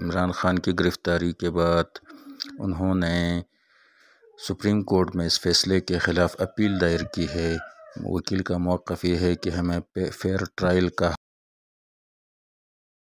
इमरान ख़ान की गिरफ़्तारी के बाद उन्होंने सुप्रीम कोर्ट में इस फ़ैसले के ख़िलाफ़ अपील दायर की है वकील का मौक़ ये है कि हमें फेयर ट्रायल का